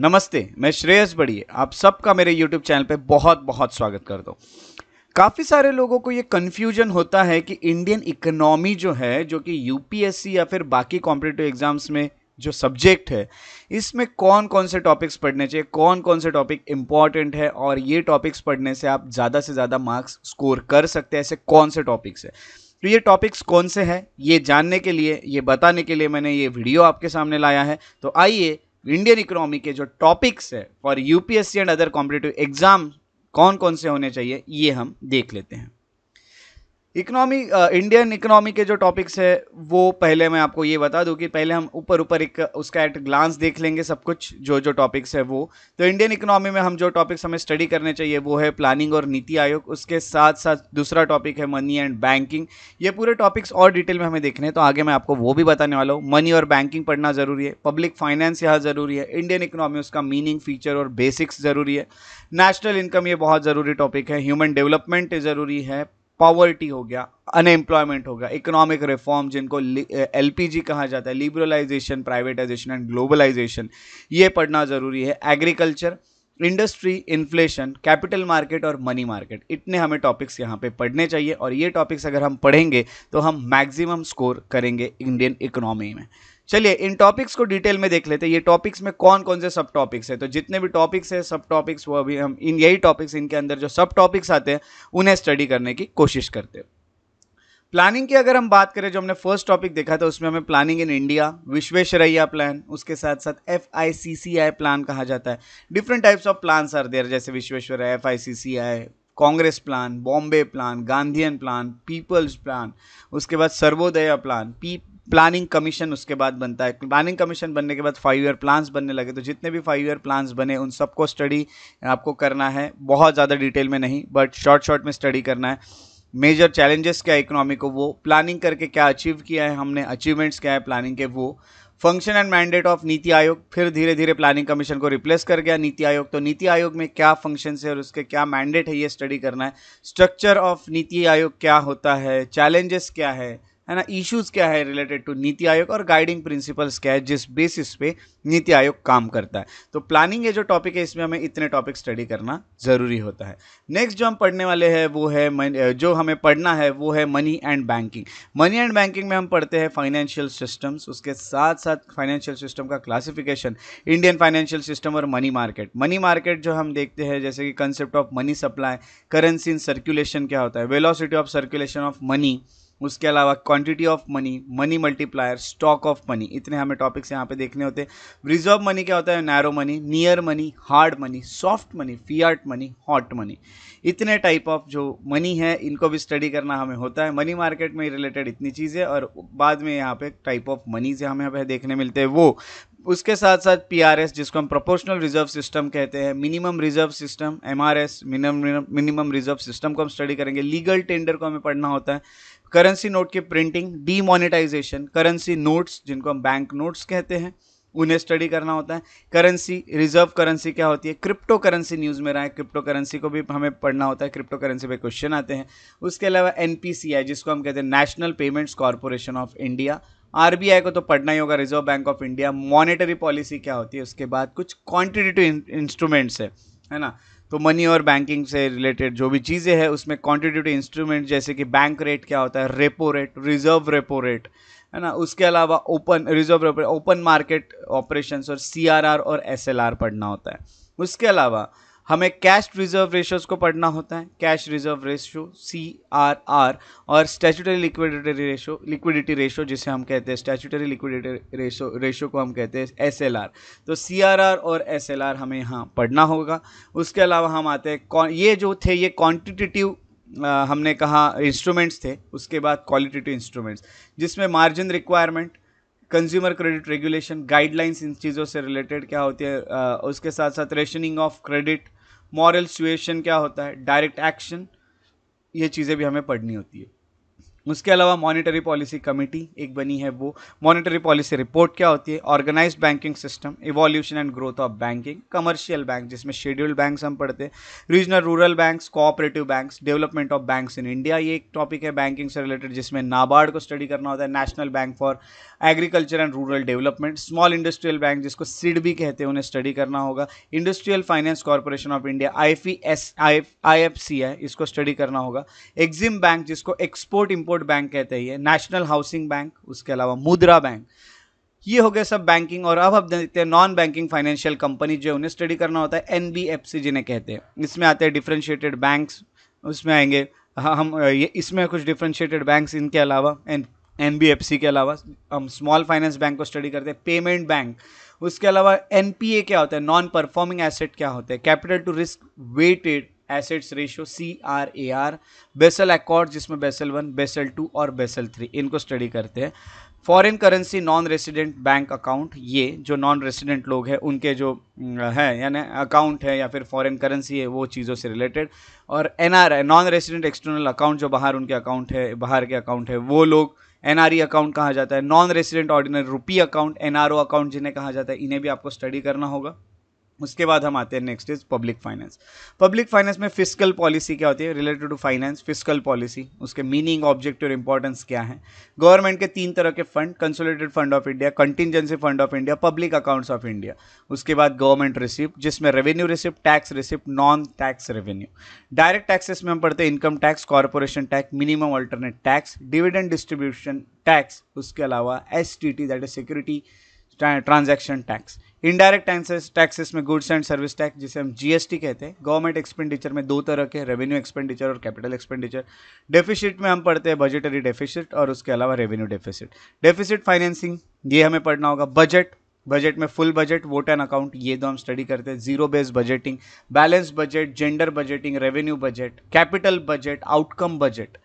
नमस्ते मैं श्रेयस बड़ी आप सबका मेरे यूट्यूब चैनल पे बहुत बहुत स्वागत कर दो काफ़ी सारे लोगों को ये कन्फ्यूजन होता है कि इंडियन इकोनॉमी जो है जो कि यूपीएससी या फिर बाकी कॉम्पिटेटिव एग्जाम्स में जो सब्जेक्ट है इसमें कौन कौन से टॉपिक्स पढ़ने चाहिए कौन कौन से टॉपिक इंपॉर्टेंट है और ये टॉपिक्स पढ़ने से आप ज़्यादा से ज़्यादा मार्क्स स्कोर कर सकते हैं ऐसे कौन से टॉपिक्स है तो ये टॉपिक्स कौन से हैं ये जानने के लिए ये बताने के लिए मैंने ये वीडियो आपके सामने लाया है तो आइए इंडियन इकोनॉमी के जो टॉपिक्स है for UPSC and other competitive exam कौन कौन से होने चाहिए ये हम देख लेते हैं इकोनॉमी इंडियन इकोनॉमी के जो टॉपिक्स है वो पहले मैं आपको ये बता दूं कि पहले हम ऊपर ऊपर एक उसका एट ग्लांस देख लेंगे सब कुछ जो जो टॉपिक्स है वो तो इंडियन इकोनॉमी में हम जो टॉपिक्स हमें स्टडी करने चाहिए वो है प्लानिंग और नीति आयोग उसके साथ साथ दूसरा टॉपिक है मनी एंड बैंकिंग ये पूरे टॉपिक्स और डिटेल में हमें देखने हैं तो आगे मैं आपको वो भी बताने वाला हूँ मनी और बैंकिंग पढ़ना ज़रूरी है पब्लिक फाइनेंस यहाँ ज़रूरी है इंडियन इकोनॉमी उसका मीनिंग फीचर और बेसिक्स ज़रूरी है नेशनल इनकम ये बहुत ज़रूरी टॉपिक है ह्यूमन डेवलपमेंट ज़रूरी है पॉवर्टी हो गया अनएम्प्लॉयमेंट हो गया इकोनॉमिक रिफॉर्म जिनको एल पी कहा जाता है लिबरलाइजेशन प्राइवेटाइजेशन एंड ग्लोबलाइजेशन ये पढ़ना ज़रूरी है agriculture industry inflation capital market और मनी मार्केट इतने हमें टॉपिक्स यहाँ पे पढ़ने चाहिए और ये टॉपिक्स अगर हम पढ़ेंगे तो हम मैक्सिमम स्कोर करेंगे इंडियन इकोनॉमी में चलिए इन टॉपिक्स को डिटेल में देख लेते हैं ये टॉपिक्स में कौन कौन से सब टॉपिक्स है तो जितने भी टॉपिक्स है सब टॉपिक्स वो अभी हम इन यही टॉपिक्स इनके अंदर जो सब टॉपिक्स आते हैं उन्हें स्टडी करने की कोशिश करते हैं प्लानिंग की अगर हम बात करें जो हमने फर्स्ट टॉपिक देखा था उसमें हमें planning in India Visvesvaraya plan उसके साथ साथ F I C C I plan कहा जाता है different types of plans are there जैसे Visvesvaraya F I C C I Congress plan Bombay plan Gandhian plan people's plan उसके बाद Sarvodaya plan P planning commission उसके बाद बनता है प्लानिंग कमीशन बनने के बाद फाइव ईयर प्लान्स बनने लगे तो जितने भी फाइव ईयर प्लान्स बने उन सबको स्टडी आपको करना है बहुत ज़्यादा डिटेल में नहीं बट शॉर्ट शॉर्ट में स्टडी करना है मेजर चैलेंजेस क्या है इकोनॉमी को वो प्लानिंग करके क्या अचीव किया है हमने अचीवमेंट्स क्या है प्लानिंग के वो फंक्शन एंड मैंडेट ऑफ नीति आयोग फिर धीरे धीरे प्लानिंग कमीशन को रिप्लेस कर गया नीति आयोग तो नीति आयोग में क्या फंक्शन है और उसके क्या मैंडेट है ये स्टडी करना है स्ट्रक्चर ऑफ नीति आयोग क्या होता है चैलेंजेस क्या है है ना इश्यूज क्या है रिलेटेड टू नीति आयोग और गाइडिंग प्रिंसिपल्स क्या है जिस बेसिस पे नीति आयोग काम करता है तो प्लानिंग ये जो टॉपिक है इसमें हमें इतने टॉपिक स्टडी करना ज़रूरी होता है नेक्स्ट जो हम पढ़ने वाले हैं वो है जो हमें पढ़ना है वो है money and banking money and banking में हम पढ़ते हैं फाइनेंशियल सिस्टम्स उसके साथ साथ फाइनेंशियल सिस्टम का क्लासिफिकेशन इंडियन फाइनेंशियल सिस्टम और मनी मार्केट मनी मार्केट जो हम देखते हैं जैसे कि concept of money supply currency in circulation क्या होता है velocity of circulation of money उसके अलावा quantity of money money multiplier stock of money इतने हमें टॉपिक्स यहाँ पे देखने होते हैं रिजर्व मनी क्या होता है narrow money near money hard money soft money fiat money hot money इतने टाइप ऑफ जो मनी है इनको भी स्टडी करना हमें होता है मनी मार्केट में रिलेटेड इतनी चीज़ें और बाद में यहाँ पे टाइप ऑफ मनीज हमें यहाँ पे देखने मिलते हैं वो उसके साथ साथ पी जिसको हम प्रोपोर्शनल रिजर्व सिस्टम कहते हैं minimum reserve system M R minimum reserve system को हम स्टडी करेंगे लीगल टेंडर को हमें पढ़ना होता है करेंसी नोट की प्रिंटिंग डीमोनेटाइजेशन करेंसी नोट्स जिनको हम बैंक नोट्स कहते हैं उन्हें स्टडी करना होता है करेंसी रिजर्व करेंसी क्या होती है क्रिप्टो करेंसी न्यूज़ में रहा है क्रिप्टो करेंसी को भी हमें पढ़ना होता है क्रिप्टो करेंसी पे क्वेश्चन आते हैं उसके अलावा एन जिसको हम कहते हैं National Payments Corporation of India R को तो पढ़ना ही होगा Reserve Bank of India monetary policy क्या होती है उसके बाद कुछ क्वान्टिटेटिव इंस्ट्रूमेंट्स है है ना तो मनी और बैंकिंग से रिलेटेड जो भी चीज़ें हैं उसमें क्वान्टिटेटिव इंस्ट्रूमेंट जैसे कि बैंक रेट क्या होता है repo rate reserve repo rate है ना उसके अलावा open reserve repo open market operation और सी और एस पढ़ना होता है उसके अलावा हमें कैश रिजर्व रेशोज़ को पढ़ना होता है cash reserve ratio C R R और statutory liquidity ratio liquidity ratio जिसे हम कहते हैं स्टैचुटरी लिक्विडिटी रेशो रेशो को हम कहते हैं एस एल आर तो सी आर आर और एस एल आर हमें यहाँ पढ़ना होगा उसके अलावा हम आते हैं ये जो थे ये क्वान्टिटेटिव हमने कहा इंस्ट्रूमेंट्स थे उसके बाद क्वालिटेटिव इंस्ट्रूमेंट्स जिसमें margin requirement consumer credit regulation guidelines इन चीज़ों से रिलेटेड क्या होती है उसके साथ साथ rationing of credit moral situation क्या होता है डायरेक्ट एक्शन ये चीज़ें भी हमें पढ़नी होती है उसके अलावा मॉनेटरी पॉलिसी कमेटी एक बनी है वो मॉनेटरी पॉलिसी रिपोर्ट क्या होती है organise banking system evolution and growth of banking commercial bank जिसमें शेड्यूल्ड बैंक्स हम पढ़ते हैं regional rural banks cooperative banks development of banks in India ये एक टॉपिक है बैंकिंग से रिलेटेड जिसमें नाबार्ड को स्टडी करना होता है National bank for agriculture and rural Development Small Industrial Bank जिसको सिड भी कहते हैं उन्हें स्टडी करना होगा Industrial Finance Corporation of India I S I F C है इसको स्टडी करना होगा एक्जिम बैंक जिसको एक्सपोर्ट इम्पोर्ट कोड बैंक कहते हैं नेशनल हाउसिंग बैंक उसके अलावा मुद्रा बैंक ये हो गए सब बैंकिंग और अब हम देखते हैं नॉन बैंकिंग फाइनेंशियल कंपनी जो उन्हें स्टडी करना होता है एन जिन्हें कहते हैं इसमें आते हैं डिफ्रेंशिएटेड बैंक्स उसमें आएंगे हाँ, हम ये इसमें कुछ डिफ्रेंशिएटेड बैंक्स इनके अलावा एन एन के अलावा हम स्मॉल फाइनेंस बैंक को स्टडी करते हैं पेमेंट बैंक उसके अलावा एन क्या होता है नॉन परफॉर्मिंग एसेट क्या होता है capital to risk weighted assets ratio C R A R Basel accord जिसमें बेसल वन बेसल टू और बेसल थ्री इनको स्टडी करते हैं foreign currency non resident bank account ये जो नॉन रेसिडेंट लोग हैं उनके जो है यानी अकाउंट है या फिर फॉरेन करेंसी है वो चीज़ों से रिलेटेड और N R I non resident external account जो बाहर उनके अकाउंट है बाहर के अकाउंट है वो लोग एन आर ई अकाउंट कहा जाता है non resident ordinary rupee account N R O account जिन्हें कहा जाता है इन्हें भी आपको स्टडी करना होगा उसके बाद हम आते हैं next is public finance public finance में फिजिकल पॉलिसी क्या होती है related to finance physical policy उसके मीनिंग ऑब्जेक्ट और इंपॉर्टेंस क्या है गवर्नमेंट के तीन तरह के fund consolidated fund of India contingency fund of India public accounts of India उसके बाद गवर्नमेंट रिसिप्ट जिसमें revenue receipt tax receipt non tax revenue direct taxes में हम पढ़ते हैं income tax corporation tax minimum alternate tax dividend distribution tax उसके अलावा S T T that is security transaction tax indirect tax में goods and service tax जिसे हम GST कहते हैं गवर्नमेंट एक्सपेंडिचर में दो तरह के रेवेन्यू एक्सपेंडिचर और कैपिटल एक्सपेंडिचर डेफिसिट में हम पढ़ते हैं बजटरी डेफिसिट और उसके अलावा रेवेन्यू डेफिसिट डेफिसिट फाइनेंसिंग ये हमें पढ़ना होगा बजट बजट में full budget vote and account ये दो हम स्टडी करते हैं zero based budgeting balance budget gender budgeting revenue budget capital budget outcome budget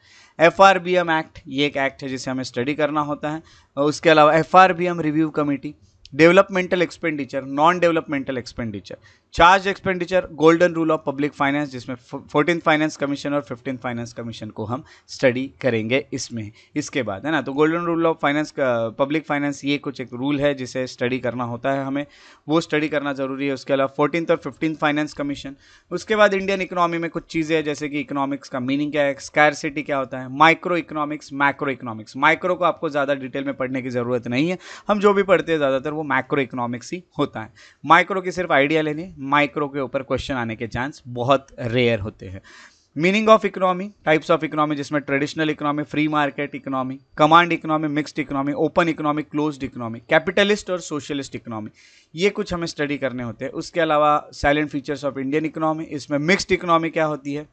F R B M act ये एक एक्ट है जिसे हमें स्टडी करना होता है उसके अलावा F R B M review committee developmental expenditure non developmental expenditure charge expenditure golden rule of public finance जिसमें फोर्टीन फाइनेंस कमीशन और फिफ्टीन फाइनेंस कमीशन को हम स्टडी करेंगे इसमें इसके बाद है ना तो golden rule of finance public finance ये कुछ एक रूल है जिसे स्टडी करना होता है हमें वो स्टडी करना ज़रूरी है उसके अलावा फोर्टीन और फिफ्टीन फाइनेंस कमीशन उसके बाद इंडियन इकोनॉमी में कुछ चीज़ें जैसे कि इकोनॉमिक्स का मीनिंग क्या है स्कैरसिटी क्या होता है micro economics macro economics micro को आपको ज़्यादा डिटेल में पढ़ने की ज़रूरत नहीं है हम जो भी पढ़ते हैं ज़्यादातर वो माइक्रो इकोनॉमिक्स ही होता है माइक्रो की सिर्फ आइडिया लेनी माइक्रो के ऊपर क्वेश्चन आने के चांस बहुत रेयर होते हैं meaning of economy types of economy जिसमें traditional economy free market economy command economy mixed economy open economy closed economy capitalist और सोशलिस्ट इकोनॉमी ये कुछ हमें स्टडी करने होते हैं उसके अलावा silent features of Indian economy इसमें मिक्स्ड इकोनॉमी क्या होती है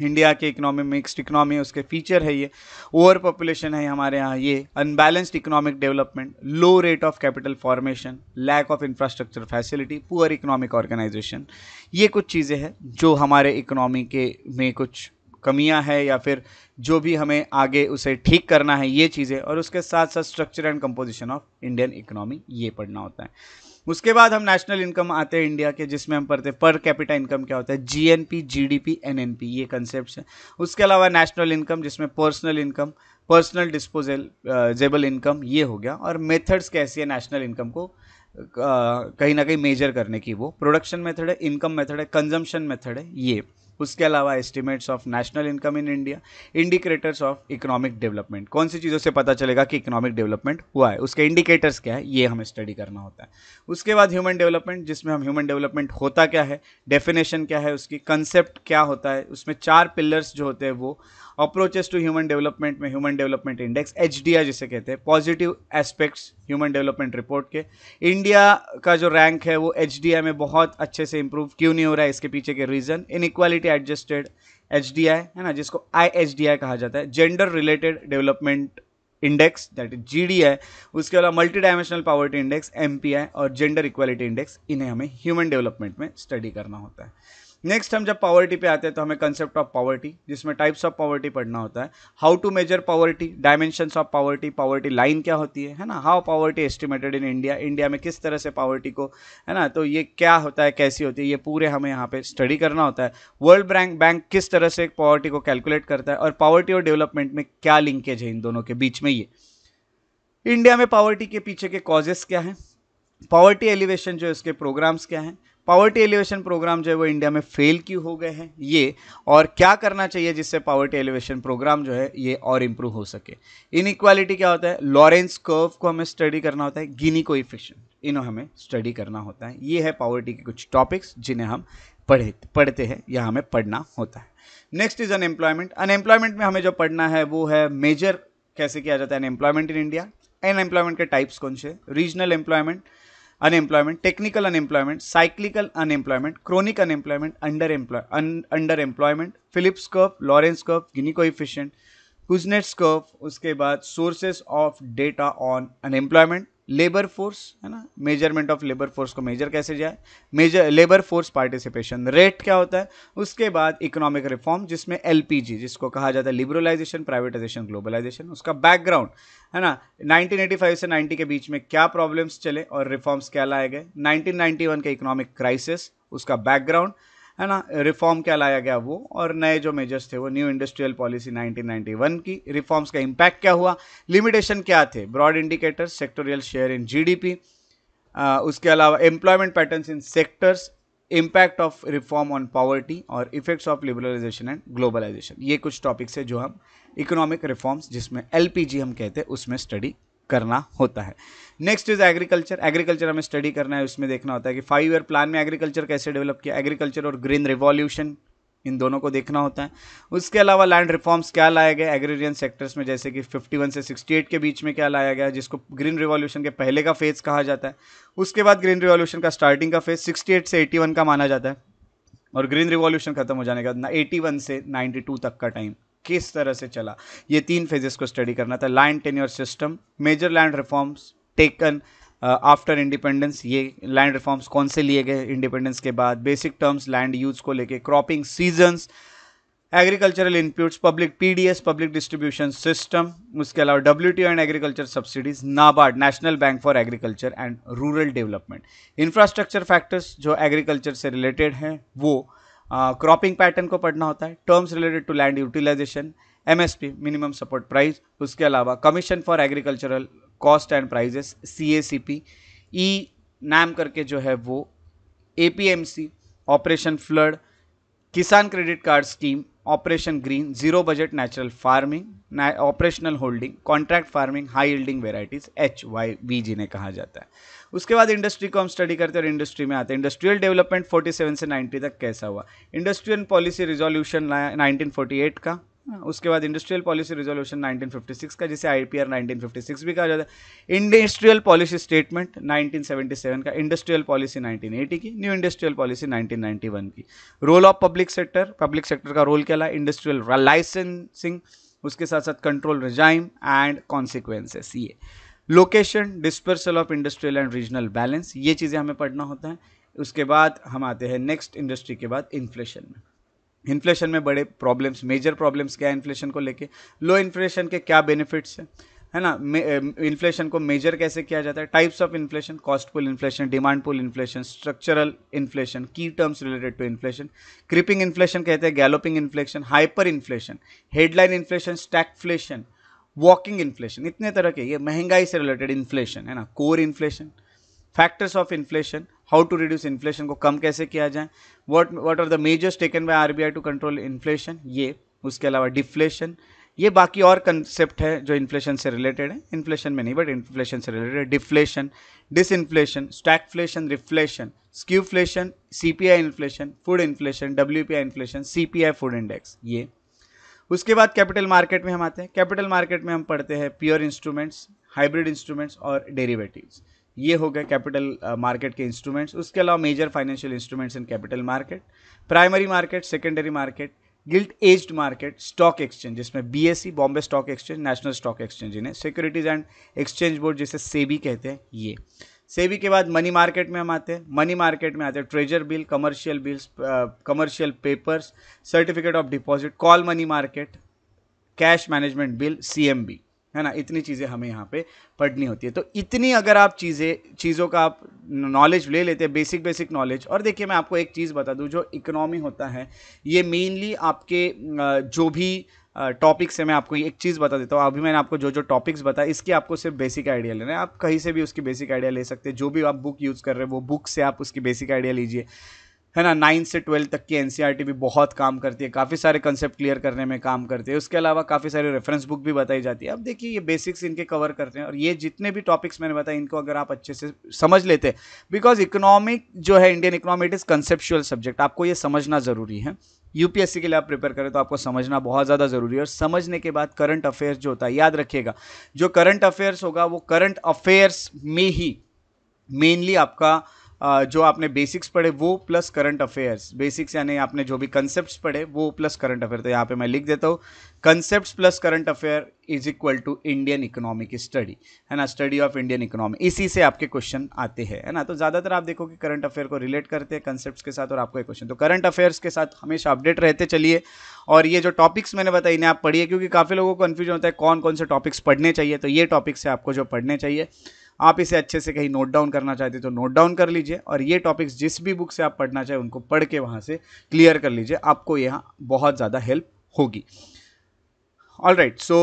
इंडिया के इकनॉमी मिक्सड इकनॉमी उसके फीचर है ये ओवर पॉपुलेशन है हमारे यहाँ ये unbalanced economic development low rate of capital formation lack of infrastructure facility poor economic organisation ये कुछ चीज़ें हैं जो हमारे इकोनॉमी के में कुछ कमियां हैं या फिर जो भी हमें आगे उसे ठीक करना है ये चीज़ें और उसके साथ साथ structure and composition of Indian economy ये पढ़ना होता है उसके बाद हम नेशनल इनकम आते हैं इंडिया के जिसमें हम पढ़ते हैं पर कैपिटा इनकम क्या होता है G N P G D P N N P ये कंसेप्ट है उसके अलावा नेशनल इनकम जिसमें personal income personal disposable income ये हो गया और मेथड्स कैसी है नेशनल इनकम को कहीं ना कहीं मेजर करने की वो प्रोडक्शन मेथड है इनकम मेथड है कंजम्पशन मेथड है ये उसके अलावा estimates of national income in India indicators of economic development कौन सी चीज़ों से पता चलेगा कि इकोनॉमिक डेवलपमेंट हुआ है उसके इंडिकेटर्स क्या है ये हमें स्टडी करना होता है उसके बाद ह्यूमन डेवलपमेंट जिसमें हम ह्यूमन डेवलपमेंट होता क्या है डेफिनेशन क्या है उसकी कंसेप्ट क्या होता है उसमें चार पिलर्स जो होते हैं वो अप्रोचेस टू ह्यूमन डेवलपमेंट में ह्यूमन डेवलपमेंट इंडेक्स एच जिसे कहते हैं positive aspects human development report के इंडिया का जो रैंक है वो एच में बहुत अच्छे से इंप्रूव क्यों नहीं हो रहा है इसके पीछे के रीज़न इनक्वालिटी एडजस्टेड एच है ना जिसको आई एच कहा जाता है gender related development index that is G D I उसके अलावा multi dimensional poverty index M P I और जेंडर इक्वालिटी इंडेक्स इन्हें हमें ह्यूमन डेवलपमेंट में स्टडी करना होता है नेक्स्ट हम जब पॉवर्टी पे आते हैं तो हमें कंसेप्ट ऑफ पॉवर्टी जिसमें टाइप्स ऑफ पॉवर्टी पढ़ना होता है how to measure poverty dimension of poverty poverty line क्या होती है है ना how poverty estimated in India India में किस तरह से पॉवर्टी को है ना तो ये क्या होता है कैसी होती है ये पूरे हमें यहाँ पे स्टडी करना होता है वर्ल्ड बैंक बैंक किस तरह से पॉवर्टी को कैलकुलेट करता है और पॉवर्टी और डेवलपमेंट में क्या लिंकेज है इन दोनों के बीच में ये इंडिया में पॉवर्टी के पीछे के कॉजेस क्या हैं पॉवर्टी एलिवेशन जो इसके प्रोग्राम्स क्या हैं पावर्टी एलिवेशन प्रोग्राम जो है वो इंडिया में फेल क्यों हो गए हैं ये और क्या करना चाहिए जिससे पावर्टी एलिवेशन प्रोग्राम जो है ये और इम्प्रूव हो सके इनइक्वालिटी क्या होता है लॉरेंस कर्व को हमें स्टडी करना होता है गिनी को इन्हों हमें स्टडी करना होता है ये है पावर्टी के कुछ टॉपिक्स जिन्हें हम पढ़े पढ़ते हैं या हमें पढ़ना होता है नेक्स्ट इज अनएम्प्लॉयमेंट अनएम्प्लॉयमेंट में हमें जो पढ़ना है वो है मेजर कैसे किया जाता है अनएम्प्लॉयमेंट इन इंडिया अनएम्प्लॉयमेंट के टाइप्स कौन से regional employment unemployment technical unemployment cyclical unemployment chronic unemployment under employ under employment Phillips curve Lorenz curve Gini coefficient Kuznets curve उसके बाद sources of data on unemployment labour force है ना measurement of labour force को measure कैसे जाए measure labour force participation rate क्या होता है उसके बाद इकोनॉमिक रिफॉर्म जिसमें एलपीजी जिसको कहा जाता है लिबरलाइजेशन प्राइवेटाइजेशन ग्लोबलाइजेशन उसका बैकग्राउंड है ना 1985 से 90 के बीच में क्या प्रॉब्लम्स चले और रिफॉर्म्स क्या लाए गए 1991 का इकोनॉमिक क्राइसिस उसका बैकग्राउंड है ना रिफॉर्म क्या लाया गया वो और नए जो मेजर्स थे वो न्यू इंडस्ट्रियल पॉलिसी 1991 की रिफॉर्म्स का इम्पैक्ट क्या हुआ लिमिटेशन क्या थे broad indicators sectoral share in GDP उसके अलावा employment patterns in sectors impact of reform on poverty और effects of liberalisation and globalisation ये कुछ टॉपिक्स है जो हम इकोनॉमिक रिफॉर्म्स जिसमें एल हम कहते हैं उसमें स्टडी करना होता है नेक्स्ट इज एग्रीकल्चर एग्रीकल्चर हमें स्टडी करना है उसमें देखना होता है कि फाइव ईयर प्लान में एग्रीकल्चर कैसे डेवलप किया एग्रीकल्चर और ग्रीन रिवॉल्यूशन इन दोनों को देखना होता है उसके अलावा लैंड रिफॉर्म्स क्या लाया गया एग्रीरियन सेक्टर्स में जैसे कि 51 से 68 के बीच में क्या लाया गया जिसको ग्रीन रिवॉल्यूशन के पहले का फेज़ कहा जाता है उसके बाद ग्रीन रिवॉल्यूशन का स्टार्टिंग का फेज़ 68 से 81 का माना जाता है और ग्रीन रिवॉल्यूशन खत्म हो जाने का एटी वन से नाइन्टी टू तक का टाइम किस तरह से चला ये तीन फेजेस को स्टडी करना था land tenure system major land reforms taken after independence ये लैंड रिफॉर्म्स कौन से लिए गए इंडिपेंडेंस के बाद बेसिक टर्म्स लैंड यूज को लेके cropping seasons agricultural inputs public PDS public distribution system उसके अलावा W and agriculture subsidies NABARD national bank for agriculture and rural development infrastructure factors जो एग्रीकल्चर से रिलेटेड हैं वो क्रॉपिंग पैटर्न को पढ़ना होता है terms related to land utilisation MSP minimum support price उसके अलावा commission for agricultural cost and prices C A C P E नाम करके जो है वो A P M C operation flood Kisan credit card scheme operation green zero budget natural farming operational holding contract farming high yielding varieties H Y V जिन्हें कहा जाता है उसके बाद इंडस्ट्री को हम स्टडी करते हैं और इंडस्ट्री में आते हैं इंडस्ट्रियल डेवलपमेंट 47 से 90 तक कैसा हुआ इंडस्ट्रियल पॉलिसी रिजोल्यूशन 1948 का उसके बाद इंडस्ट्रियल पॉलिसी रिजोल्यूशन 1956 का जिसे आईपीआर 1956 भी कहा जाता है इंडस्ट्रियल पॉलिसी स्टेटमेंट 1977 का इंडस्ट्रियल पॉलिसी 1980 की न्यू इंडस्ट्रियल पॉलिसी 1991 की role of public sector public sector का रोल क्या है इंडस्ट्रियल लाइसेंसिंग उसके साथ साथ कंट्रोल रिजाइम एंड कॉन्सिक्वेंसेस ये location dispersal of industrial and regional balance ये चीज़ें हमें पढ़ना होता है उसके बाद हम आते हैं नेक्स्ट इंडस्ट्री के बाद इन्फ्लेशन में इन्फ्लेशन में बड़े प्रॉब्लम्स मेजर प्रॉब्लम्स क्या है इन्फ्लेशन को लेके लो इन्फ्लेशन के क्या बेनिफिट्स हैं है ना इन्फ्लेशन eh, को मेजर कैसे किया जाता है types of inflation cost pull inflation demand pull inflation structural inflation की terms related to inflation creeping inflation कहते हैं galloping inflation hyper inflation headline inflation stagflation walking inflation इतने तरह के ये महंगाई से रिलेटेड इन्फ्लेशन है ना core inflation factors of inflation how to reduce inflation को कम कैसे किया जाए what what are the measures taken by I to control inflation ये उसके अलावा डिफ्लेशन ये बाकी और कंसेप्ट है जो इन्फ्लेशन से रिलेटेड है इन्फ्लेशन में नहीं बट इन्फ्लेशन से related deflation dis inflation stagflation reflation skewflation I inflation food inflation W P I inflation C P I food index ये उसके बाद कैपिटल मार्केट में हम आते हैं कैपिटल मार्केट में हम पढ़ते हैं प्योर इंस्ट्रूमेंट्स हाइब्रिड इंस्ट्रूमेंट्स और डेरिवेटिव्स ये हो गए कैपिटल मार्केट के इंस्ट्रूमेंट्स उसके अलावा major financial instruments in capital market primary market secondary market gilt edged market stock exchange जिसमें BSE Bombay stock exchange national stock exchange इन्हें सिक्योरिटीज एंड एक्सचेंज बोर्ड जिसे सेबी कहते हैं ये सेबी के बाद मनी मार्केट में हम आते हैं मनी मार्केट में आते हैं treasure bill commercial bills commercial papers certificate of deposit call money market cash management bill C M B है ना इतनी चीज़ें हमें यहाँ पे पढ़नी होती है तो इतनी अगर आप चीज़ें चीज़ों का आप नॉलेज ले लेते हैं बेसिक बेसिक नॉलेज और देखिए मैं आपको एक चीज़ बता दूँ जो इकोनॉमी होता है ये मेनली आपके जो भी टॉपिक्स से मैं आपको एक चीज़ बता देता हूँ अभी मैंने आपको जो जो टॉपिक्स बताया इसकी आपको सिर्फ बेसिक आइडिया लेना है आप कहीं से भी उसकी बेसिक आइडिया ले सकते हैं जो भी आप बुक यूज़ कर रहे हैं वो बुक से आप उसकी बेसिक आइडिया लीजिए है ना नाइन्थ से ट्वेल्थ तक की एन e भी बहुत काम करती है काफ़ी सारे कंसेप्ट क्लियर करने में काम करती है उसके अलावा काफ़ी सारी रेफरेंस बुक भी बताई जाती है अब देखिए ये बेसिक्स इनके कवर करते हैं और ये जितने भी टॉपिक्स मैंने बताए इनको अगर आप अच्छे से समझ लेते बिकॉज इकोनॉमिक जो है Indian economy it is conceptual subject आपको ये समझना ज़रूरी है यूपीएससी के लिए आप प्रिपेयर करें तो आपको समझना बहुत ज़्यादा ज़रूरी है और समझने के बाद करंट अफेयर्स जो होता है याद रखिएगा जो करंट अफेयर्स होगा वो करंट अफेयर्स में ही मेनली आपका जो आपने बेसिक्स पढ़े वो प्लस करंट अफेयर्स बेसिक्स यानी आपने जो भी कंसेप्ट पढ़े वो प्लस करंट अफेयर तो यहाँ पे मैं लिख देता हूँ concept plus current affair is equal to Indian economy की स्टडी है ना स्टडी ऑफ इंडियन इकोनॉमी इसी से आपके क्वेश्चन आते हैं है ना तो ज़्यादातर आप देखो कि करंट अफेयर को रिलेट करते हैं कंसेप्ट के साथ और आपको एक क्वेश्चन तो करंट अफेयर्स के साथ हमेशा अपडेट रहते चलिए और ये जो टॉपिक्स मैंने बताई इन्हें आप पढ़िए क्योंकि काफ़ी लोगों को कन्फ्यूजन होता है कौन कौन से टॉपिक्स पढ़ने चाहिए तो ये टॉपिक्स है आपको जो पढ़ने चाहिए आप इसे अच्छे से कहीं नोट डाउन करना चाहते तो नोट डाउन कर लीजिए और ये टॉपिक्स जिस भी बुक से आप पढ़ना चाहें उनको पढ़ के वहाँ से क्लियर कर लीजिए आपको यहाँ बहुत ज़्यादा हेल्प होगी ऑल राइट सो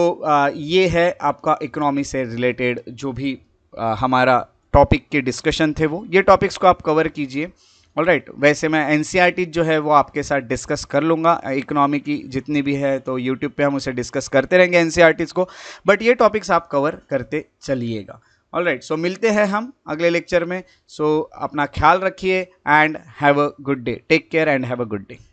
ये है आपका इकोनॉमी से रिलेटेड जो भी uh, हमारा टॉपिक के डिस्कशन थे वो ये टॉपिक्स को आप कवर कीजिए ऑल राइट right, वैसे मैं एन e जो है वो आपके साथ डिस्कस कर लूँगा इकोनॉमी की जितनी भी है तो यूट्यूब पे हम उसे डिस्कस करते रहेंगे एन e को बट ये टॉपिक्स आप कवर करते चलिएगा ऑल राइट सो मिलते हैं हम अगले लेक्चर में सो so, अपना ख्याल रखिए and have a good day take care and have a good day